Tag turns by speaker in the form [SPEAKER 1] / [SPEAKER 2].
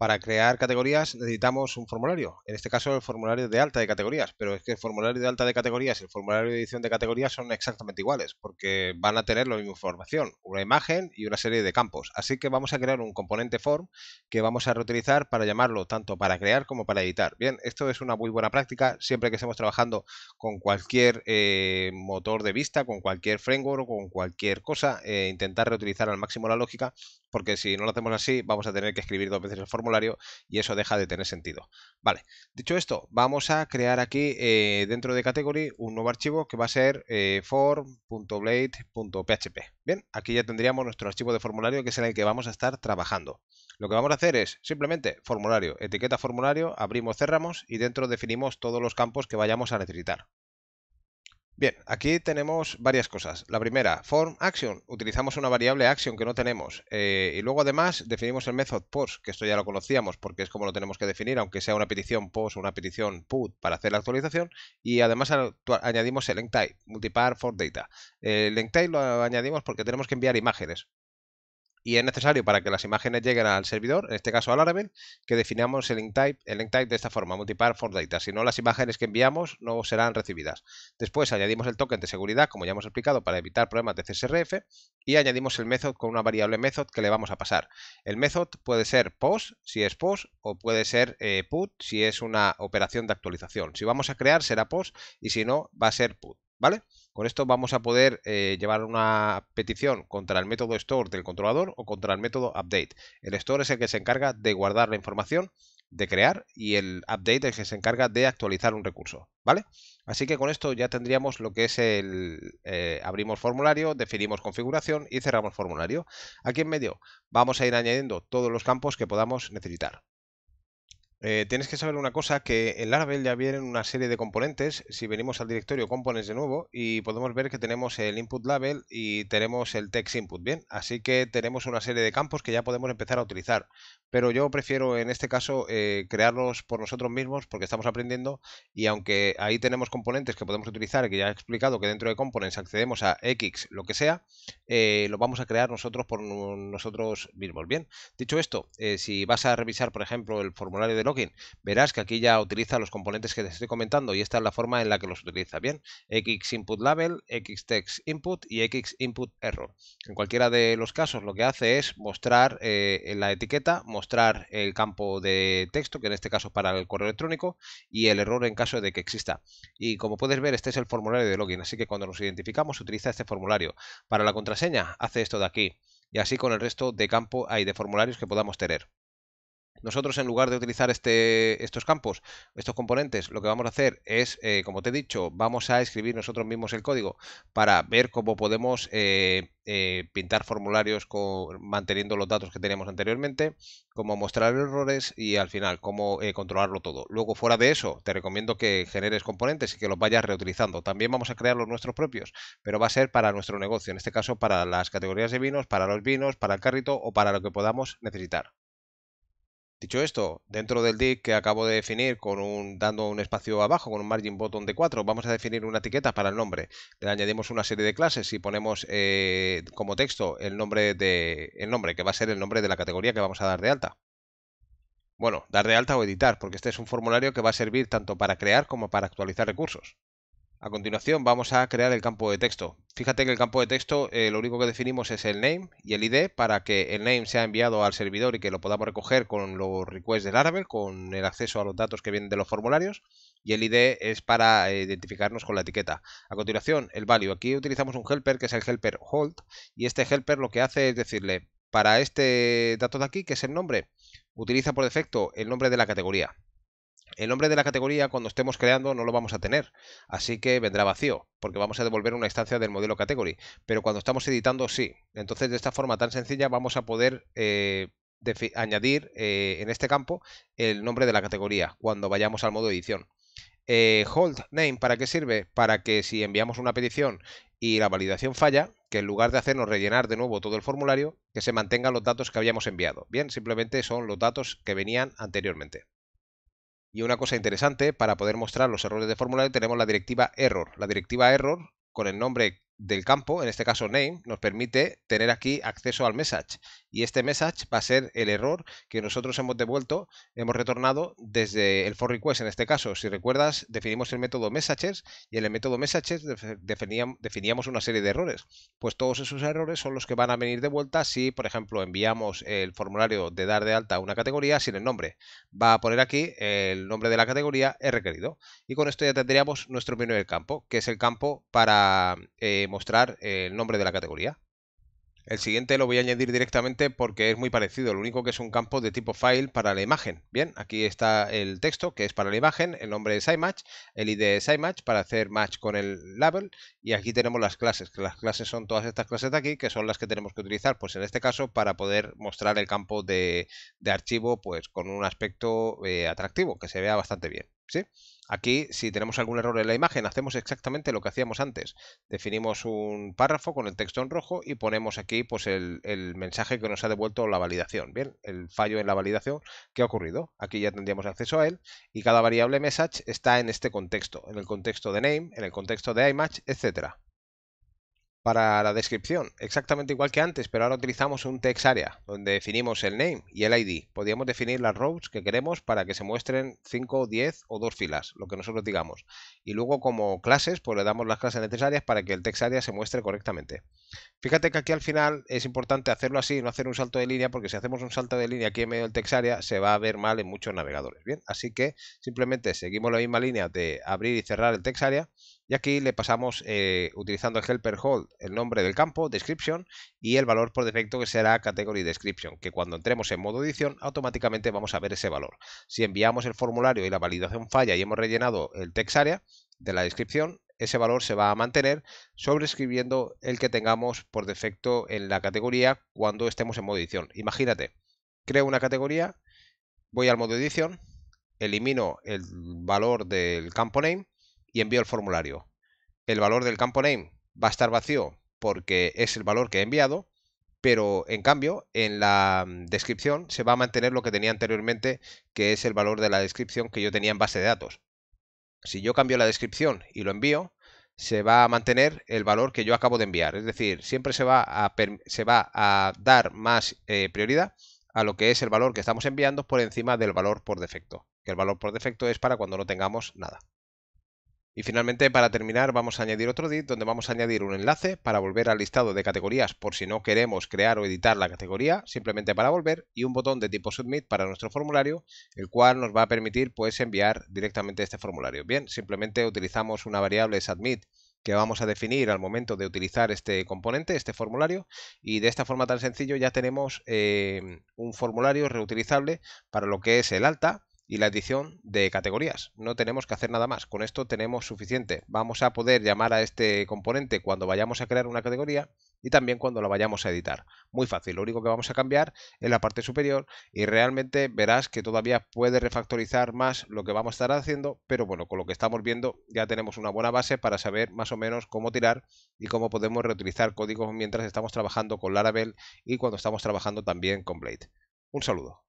[SPEAKER 1] Para crear categorías necesitamos un formulario, en este caso el formulario de alta de categorías, pero es que el formulario de alta de categorías y el formulario de edición de categorías son exactamente iguales, porque van a tener la misma información, una imagen y una serie de campos. Así que vamos a crear un componente form que vamos a reutilizar para llamarlo tanto para crear como para editar. Bien, esto es una muy buena práctica siempre que estemos trabajando con cualquier eh, motor de vista, con cualquier framework o con cualquier cosa, eh, intentar reutilizar al máximo la lógica porque si no lo hacemos así vamos a tener que escribir dos veces el formulario y eso deja de tener sentido. Vale, dicho esto, vamos a crear aquí eh, dentro de category un nuevo archivo que va a ser eh, form.blade.php. Bien, aquí ya tendríamos nuestro archivo de formulario que es en el que vamos a estar trabajando. Lo que vamos a hacer es simplemente formulario, etiqueta formulario, abrimos, cerramos y dentro definimos todos los campos que vayamos a necesitar. Bien, aquí tenemos varias cosas. La primera, form action. Utilizamos una variable action que no tenemos. Eh, y luego además definimos el method post, que esto ya lo conocíamos porque es como lo tenemos que definir, aunque sea una petición post o una petición put para hacer la actualización. Y además añadimos el length type, multipar for data. El length lo añadimos porque tenemos que enviar imágenes y es necesario para que las imágenes lleguen al servidor, en este caso al Laravel, que definamos el link type, de esta forma, multipar for data, si no las imágenes que enviamos no serán recibidas. Después añadimos el token de seguridad, como ya hemos explicado, para evitar problemas de CSRF y añadimos el method con una variable method que le vamos a pasar. El method puede ser post, si es post, o puede ser eh, put, si es una operación de actualización. Si vamos a crear será post y si no va a ser put, ¿vale? Con esto vamos a poder eh, llevar una petición contra el método store del controlador o contra el método update. El store es el que se encarga de guardar la información, de crear y el update es el que se encarga de actualizar un recurso, ¿vale? Así que con esto ya tendríamos lo que es el eh, abrimos formulario, definimos configuración y cerramos formulario. Aquí en medio vamos a ir añadiendo todos los campos que podamos necesitar. Eh, tienes que saber una cosa, que en Laravel ya vienen una serie de componentes. Si venimos al directorio components de nuevo y podemos ver que tenemos el input label y tenemos el text input, ¿bien? Así que tenemos una serie de campos que ya podemos empezar a utilizar. Pero yo prefiero en este caso eh, crearlos por nosotros mismos porque estamos aprendiendo y aunque ahí tenemos componentes que podemos utilizar, que ya he explicado que dentro de components accedemos a X, lo que sea, eh, lo vamos a crear nosotros por nosotros mismos, ¿bien? Dicho esto, eh, si vas a revisar, por ejemplo, el formulario de Verás que aquí ya utiliza los componentes que te estoy comentando y esta es la forma en la que los utiliza. Bien, x x input label text input y x input error En cualquiera de los casos lo que hace es mostrar en eh, la etiqueta, mostrar el campo de texto, que en este caso es para el correo electrónico, y el error en caso de que exista. Y como puedes ver, este es el formulario de login, así que cuando nos identificamos utiliza este formulario. Para la contraseña hace esto de aquí y así con el resto de campo hay de formularios que podamos tener. Nosotros en lugar de utilizar este, estos campos, estos componentes, lo que vamos a hacer es, eh, como te he dicho, vamos a escribir nosotros mismos el código para ver cómo podemos eh, eh, pintar formularios manteniendo los datos que teníamos anteriormente, cómo mostrar errores y al final cómo controlarlo todo. Luego fuera de eso, te recomiendo que generes componentes y que los vayas reutilizando. También vamos a crear los nuestros propios, pero va a ser para nuestro negocio, en este caso para las categorías de vinos, para los vinos, para el carrito o para lo que podamos necesitar. Dicho esto, dentro del div que acabo de definir con dando un espacio abajo con un margin bottom de 4, vamos a definir una etiqueta para el nombre. Le añadimos una serie de clases y ponemos eh, como texto el nombre, de, el nombre, que va a ser el nombre de la categoría que vamos a dar de alta. Bueno, dar de alta o editar, porque este es un formulario que va a servir tanto para crear como para actualizar recursos. A continuación vamos a crear el campo de texto. Fíjate que el campo de texto eh, lo único que definimos es el name y el id para que el name sea enviado al servidor y que lo podamos recoger con los requests del Laravel, con el acceso a los datos que vienen de los formularios y el id es para eh, identificarnos con la etiqueta. A continuación el value. Aquí utilizamos un helper que es el helper hold y este helper lo que hace es decirle para este dato de aquí que es el nombre utiliza por defecto el nombre de la categoría el nombre de la categoría cuando estemos creando no lo vamos a tener, así que vendrá vacío, porque vamos a devolver una instancia del modelo category, pero cuando estamos editando sí. Entonces de esta forma tan sencilla vamos a poder eh, añadir eh, en este campo el nombre de la categoría cuando vayamos al modo edición. Eh, hold name, ¿para qué sirve? Para que si enviamos una petición y la validación falla, que en lugar de hacernos rellenar de nuevo todo el formulario, que se mantengan los datos que habíamos enviado. Bien, simplemente son los datos que venían anteriormente. Y una cosa interesante, para poder mostrar los errores de formulario tenemos la directiva error. La directiva error, con el nombre del campo, en este caso name, nos permite tener aquí acceso al message y este message va a ser el error que nosotros hemos devuelto, hemos retornado desde el for request en este caso. Si recuerdas, definimos el método messages y en el método messages definíamos una serie de errores. Pues todos esos errores son los que van a venir de vuelta si, por ejemplo, enviamos el formulario de dar de alta a una categoría sin el nombre. Va a poner aquí el nombre de la categoría es requerido. Y con esto ya tendríamos nuestro del campo, que es el campo para eh, mostrar el nombre de la categoría. El siguiente lo voy a añadir directamente porque es muy parecido, lo único que es un campo de tipo file para la imagen. Bien, aquí está el texto que es para la imagen, el nombre de iMatch, el ID es iMatch para hacer match con el label y aquí tenemos las clases, que las clases son todas estas clases de aquí que son las que tenemos que utilizar pues en este caso para poder mostrar el campo de, archivo pues con un aspecto eh, atractivo que se vea bastante bien. Aquí, si tenemos algún error en la imagen, hacemos exactamente lo que hacíamos antes. Definimos un párrafo con el texto en rojo y ponemos aquí pues, el, mensaje que nos ha devuelto la validación. Bien, el fallo en la validación que ha ocurrido. Aquí ya tendríamos acceso a él y cada variable message está en este contexto, en el contexto de name, en el contexto de image, etcétera para la descripción, exactamente igual que antes, pero ahora utilizamos un text donde definimos el name y el ID. Podríamos definir las rows que queremos para que se muestren 5, 10 o dos filas, lo que nosotros digamos. Y luego como clases, pues le damos las clases necesarias para que el text se muestre correctamente. Fíjate que aquí al final es importante hacerlo así, no hacer un salto de línea, porque si hacemos un salto de línea aquí en medio del text se va a ver mal en muchos navegadores. Bien, así que simplemente seguimos la misma línea de abrir y cerrar el text y aquí le pasamos eh, utilizando el helper hold el nombre del campo, description y el valor por defecto que será category description, que cuando entremos en modo edición automáticamente vamos a ver ese valor. Si enviamos el formulario y la validación falla y hemos rellenado el text area de la descripción, ese valor se va a mantener sobreescribiendo el que tengamos por defecto en la categoría cuando estemos en modo edición. Imagínate, creo una categoría, voy al modo edición, elimino el valor del campo name y envío el formulario. El valor del campo name va a estar vacío porque es el valor que he enviado, pero en cambio en la mm, descripción se va a mantener lo que tenía anteriormente, que es el valor de la descripción que yo tenía en base de datos. Si yo cambio la descripción y lo envío, se va a mantener el valor que yo acabo de enviar. Es decir, siempre se va a, se va a dar más eh, prioridad a lo que es el valor que estamos enviando por encima del valor por defecto, que el valor por defecto es para cuando no tengamos nada. Y finalmente, para terminar, vamos a añadir otro div donde vamos a añadir un enlace para volver al listado de categorías por si no queremos crear o editar la categoría, simplemente para volver, y un botón de tipo Submit para nuestro formulario, el cual nos va a permitir pues enviar directamente este formulario. Bien, simplemente utilizamos una variable submit que vamos a definir al momento de utilizar este componente, este formulario, y de esta forma tan sencillo ya tenemos eh, un formulario reutilizable para lo que es el alta, y la edición de categorías. No tenemos que hacer nada más, con esto tenemos suficiente. Vamos a poder llamar a este componente cuando vayamos a crear una categoría y también cuando la vayamos a editar. Muy fácil, lo único que vamos a cambiar es la parte superior y realmente verás que todavía puede refactorizar más lo que vamos a estar haciendo, pero bueno, con lo que estamos viendo ya tenemos una buena base para saber más o menos cómo tirar y cómo podemos reutilizar códigos mientras estamos trabajando con Laravel y cuando estamos trabajando también con Blade. Un saludo.